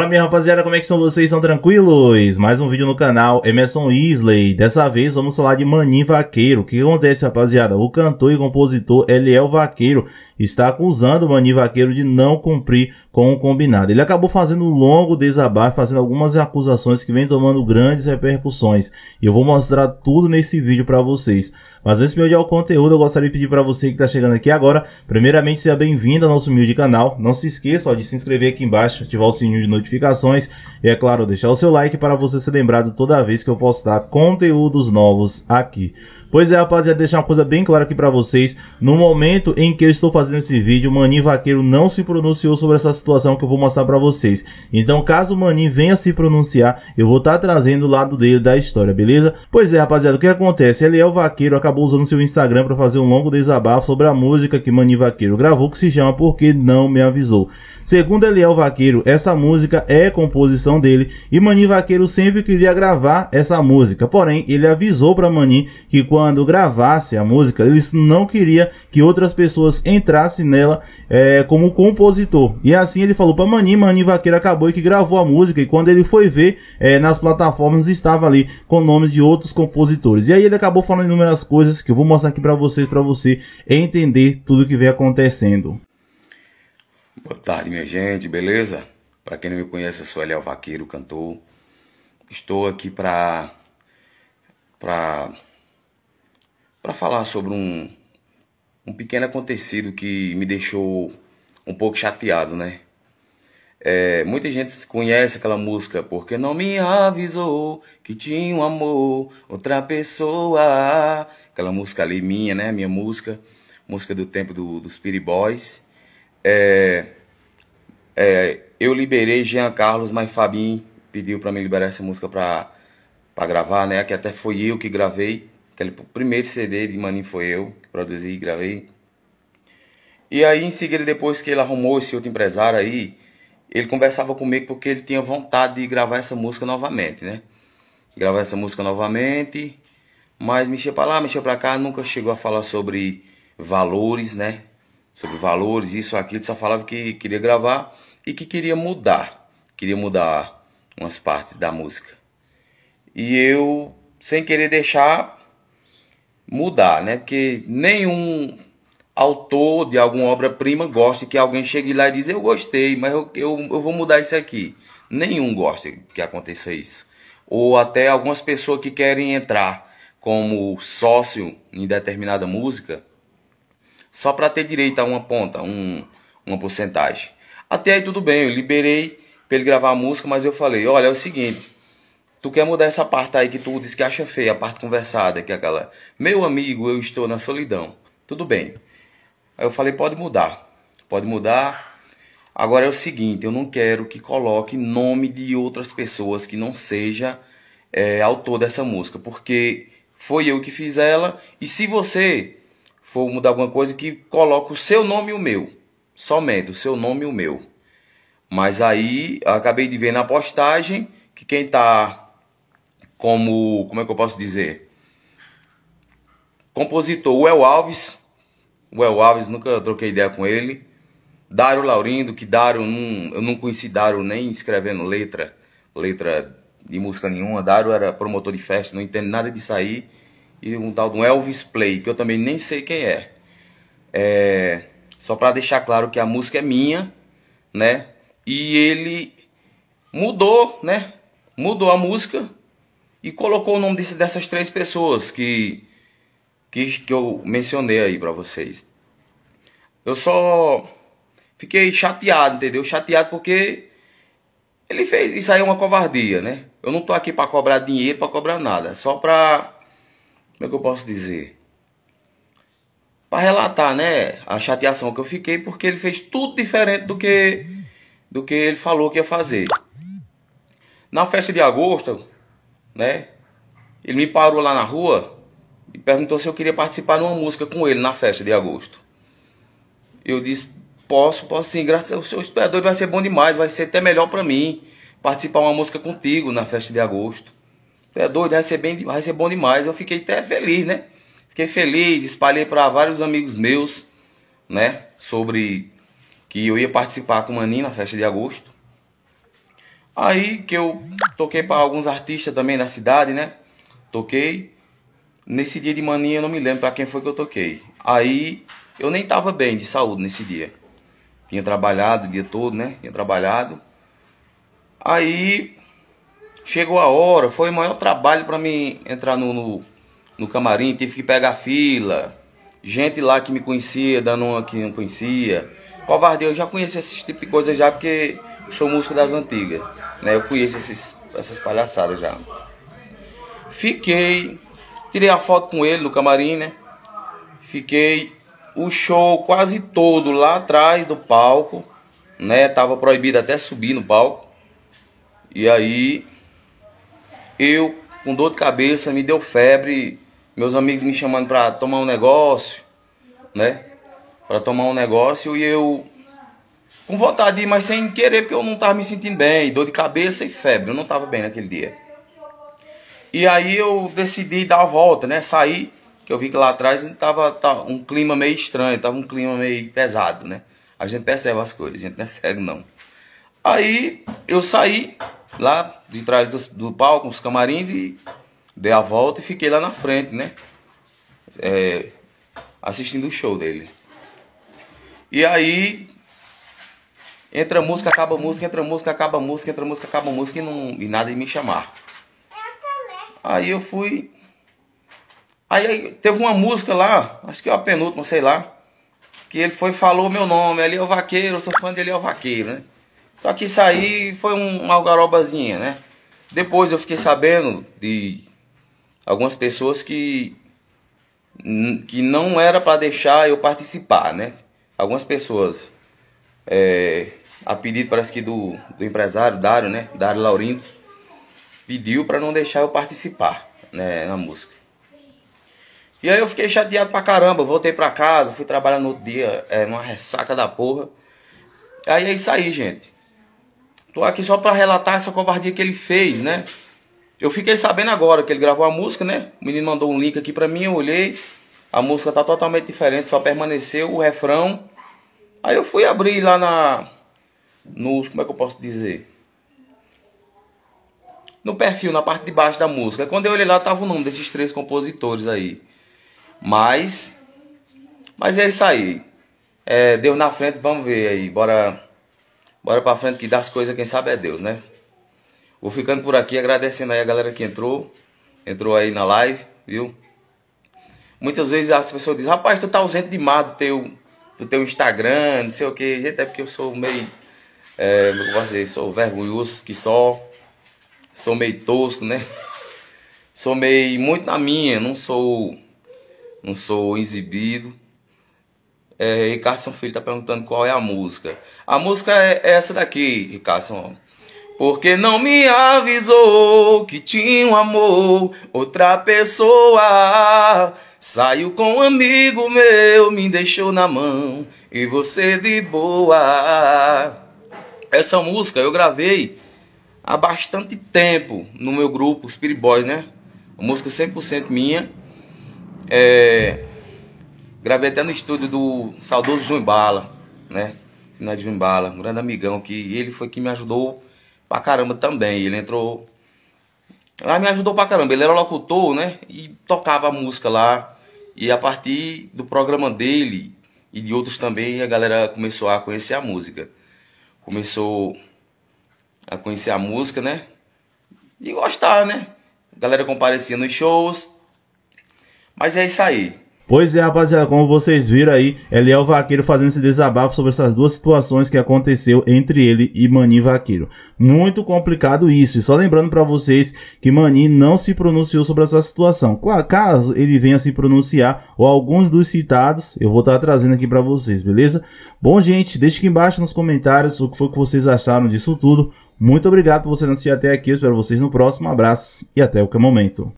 Fala minha rapaziada, como é que são vocês? São tranquilos? Mais um vídeo no canal, Emerson Isley. Dessa vez vamos falar de Mani Vaqueiro. O que acontece rapaziada? O cantor e compositor Eliel Vaqueiro está acusando Mani Vaqueiro de não cumprir com o combinado. Ele acabou fazendo um longo desabafo, fazendo algumas acusações que vem tomando grandes repercussões. E eu vou mostrar tudo nesse vídeo para vocês. Mas antes de olhar o conteúdo, eu gostaria de pedir para você que está chegando aqui agora, primeiramente seja bem-vindo ao nosso humilde canal. Não se esqueça ó, de se inscrever aqui embaixo, ativar o sininho de notificação notificações e, é claro, deixar o seu like para você ser lembrado toda vez que eu postar conteúdos novos aqui. Pois é, rapaziada, deixar uma coisa bem clara aqui pra vocês. No momento em que eu estou fazendo esse vídeo, o Vaqueiro não se pronunciou sobre essa situação que eu vou mostrar pra vocês. Então, caso o Maninho venha se pronunciar, eu vou estar tá trazendo o lado dele da história, beleza? Pois é, rapaziada, o que acontece? Ele é o Vaqueiro, acabou usando seu Instagram pra fazer um longo desabafo sobre a música que Mani Vaqueiro gravou, que se chama Porque Não Me Avisou. Segundo Eliel Vaqueiro, essa música é composição dele e Mani Vaqueiro sempre queria gravar essa música. Porém, ele avisou pra Mani que quando quando gravasse a música, ele não queria que outras pessoas entrassem nela é, como compositor. E assim ele falou para Mani, Mani Vaqueiro acabou e que gravou a música. E quando ele foi ver é, nas plataformas, estava ali com nomes de outros compositores. E aí ele acabou falando inúmeras coisas que eu vou mostrar aqui para vocês, para você entender tudo que vem acontecendo. Boa tarde, minha gente, beleza? Para quem não me conhece, eu sou Eliel Vaqueiro, cantor. Estou aqui para para para falar sobre um, um pequeno acontecido que me deixou um pouco chateado, né? É, muita gente conhece aquela música porque não me avisou que tinha um amor, outra pessoa. Aquela música ali minha, né? Minha música, música do tempo do, dos Piri Boys. É, é, eu liberei Jean Carlos, mas Fabinho pediu para me liberar essa música para gravar, né? Que até foi eu que gravei. Aquele primeiro CD de Maninho foi eu, que produzi e gravei. E aí, em seguida, depois que ele arrumou esse outro empresário aí, ele conversava comigo porque ele tinha vontade de gravar essa música novamente, né? Gravar essa música novamente, mas mexia para lá, mexia para cá, nunca chegou a falar sobre valores, né? Sobre valores, isso, aquilo, só falava que queria gravar e que queria mudar, queria mudar umas partes da música. E eu, sem querer deixar, mudar, né? Porque nenhum autor de alguma obra-prima gosta que alguém chegue lá e diz eu gostei, mas eu, eu, eu vou mudar isso aqui. Nenhum gosta que aconteça isso. Ou até algumas pessoas que querem entrar como sócio em determinada música só para ter direito a uma ponta, um, uma porcentagem. Até aí tudo bem, eu liberei para ele gravar a música, mas eu falei, olha, é o seguinte, Tu quer mudar essa parte aí que tu diz que acha feia, a parte conversada, que é aquela. Meu amigo, eu estou na solidão. Tudo bem. Aí eu falei, pode mudar. Pode mudar. Agora é o seguinte, eu não quero que coloque nome de outras pessoas que não seja é, autor dessa música, porque foi eu que fiz ela. E se você for mudar alguma coisa, que coloque o seu nome e o meu. Somente, o seu nome e o meu. Mas aí acabei de ver na postagem que quem está como, como é que eu posso dizer? Compositor Well Alves, Well Alves, nunca troquei ideia com ele. Dário Laurindo, que Dário, não, eu não conheci Dário nem escrevendo letra, letra de música nenhuma. Dário era promotor de festa, não entendo nada disso aí. E um tal do Elvis Play, que eu também nem sei quem é. é só para deixar claro que a música é minha, né? E ele mudou, né? Mudou a música e colocou o nome desse, dessas três pessoas que, que, que eu mencionei aí para vocês. Eu só fiquei chateado, entendeu? Chateado porque ele fez isso aí é uma covardia, né? Eu não tô aqui para cobrar dinheiro, para cobrar nada, é só para como é que eu posso dizer? Para relatar, né, a chateação que eu fiquei porque ele fez tudo diferente do que do que ele falou que ia fazer. Na festa de agosto, né? Ele me parou lá na rua e perguntou se eu queria participar de uma música com ele na festa de agosto. Eu disse, posso, posso sim, graças ao seu esperador vai ser bom demais, vai ser até melhor para mim participar uma música contigo na festa de agosto. Tu é doido, vai ser, bem, vai ser bom demais. Eu fiquei até feliz, né? Fiquei feliz, espalhei para vários amigos meus, né? Sobre que eu ia participar com o Maninho na festa de agosto. Aí que eu toquei para alguns artistas também da cidade, né? Toquei. Nesse dia de maninha, eu não me lembro para quem foi que eu toquei. Aí eu nem estava bem de saúde nesse dia. Tinha trabalhado o dia todo, né? Tinha trabalhado. Aí chegou a hora, foi o maior trabalho para mim entrar no, no, no, camarim, tive que pegar fila. Gente lá que me conhecia, dando uma que não conhecia. Covardia, eu já conheço esse tipo de coisa já porque sou músico das antigas. Né? Eu conheço esses, essas palhaçadas já. Fiquei, tirei a foto com ele no camarim, né? Fiquei o show quase todo lá atrás do palco, né? Tava proibido até subir no palco. E aí eu com dor de cabeça, me deu febre, meus amigos me chamando para tomar um negócio, né? Para tomar um negócio e eu com vontade de ir, mas sem querer, porque eu não estava me sentindo bem, dor de cabeça e febre, eu não estava bem naquele dia. E aí eu decidi dar a volta, né? Sair, que eu vi que lá atrás tava, tava tá um clima meio estranho, tava um clima meio pesado, né? A gente percebe as coisas, a gente não é cego não. Aí eu saí lá de trás do, do palco, os camarins, e dei a volta e fiquei lá na frente, né? É, assistindo o show dele. E aí Entra música, acaba música, entra música, acaba música, entra música, acaba música e, não, e nada de me chamar. Aí eu fui. Aí, aí, teve uma música lá, acho que é a penúltima, sei lá, que ele foi falou meu nome, ali o Vaqueiro, eu sou fã é o Vaqueiro, né? Só que isso aí foi um, uma algarobazinha, né? Depois eu fiquei sabendo de algumas pessoas que que não era para deixar eu participar, né? Algumas pessoas é, a pedido parece que do, do empresário Dário, né? Dário Laurindo, pediu para não deixar eu participar né, na música. E aí eu fiquei chateado pra caramba, voltei pra casa, fui trabalhar no outro dia, é, numa ressaca da porra. Aí é isso aí, gente. Tô aqui só pra relatar essa covardia que ele fez, né? Eu fiquei sabendo agora que ele gravou a música, né? O menino mandou um link aqui pra mim, eu olhei. A música tá totalmente diferente, só permaneceu o refrão. Aí eu fui abrir lá na, nos, como é que eu posso dizer? No perfil, na parte de baixo da música. Quando eu olhei lá, tava o nome desses três compositores aí. Mas, mas é isso aí. É, Deus na frente, vamos ver aí. Bora, bora pra frente que das coisas, quem sabe é Deus, né? Vou ficando por aqui, agradecendo aí a galera que entrou. Entrou aí na live, viu? Muitas vezes as pessoas dizem, rapaz, tu tá ausente demais do teu, do teu Instagram, não sei o que. Até porque eu sou meio é, é dizer, sou vergonhoso que só, sou meio tosco, né? Sou meio muito na minha, não sou, não sou exibido. É, Ricardo Filho tá perguntando qual é a música. A música é, é essa daqui, Ricardo. Porque não me avisou que tinha um amor, outra pessoa. Saiu com um amigo meu, me deixou na mão, e você de boa. Essa música eu gravei há bastante tempo no meu grupo Spirit Boys, né? Uma música 100% minha. É... Gravei até no estúdio do saudoso Zumbala né? Na Zumbala é um grande amigão que ele foi que me ajudou pra caramba também. Ele entrou lá ah, me ajudou pra caramba. Ele era locutor, né? E tocava a música lá. E a partir do programa dele e de outros também, a galera começou a conhecer a música começou a conhecer a música, né? E gostar, né? A galera comparecia nos shows. Mas é isso aí. Pois é, rapaziada, como vocês viram aí, Léo Vaqueiro fazendo esse desabafo sobre essas duas situações que aconteceu entre ele e Mani Vaqueiro. Muito complicado isso. E só lembrando para vocês que Mani não se pronunciou sobre essa situação. caso ele venha se pronunciar ou alguns dos citados, eu vou estar tá trazendo aqui para vocês, beleza? Bom, gente, deixe aqui embaixo nos comentários o que foi que vocês acharam disso tudo. Muito obrigado por você assistir até aqui. Eu espero vocês no próximo. Um abraço e até qualquer momento.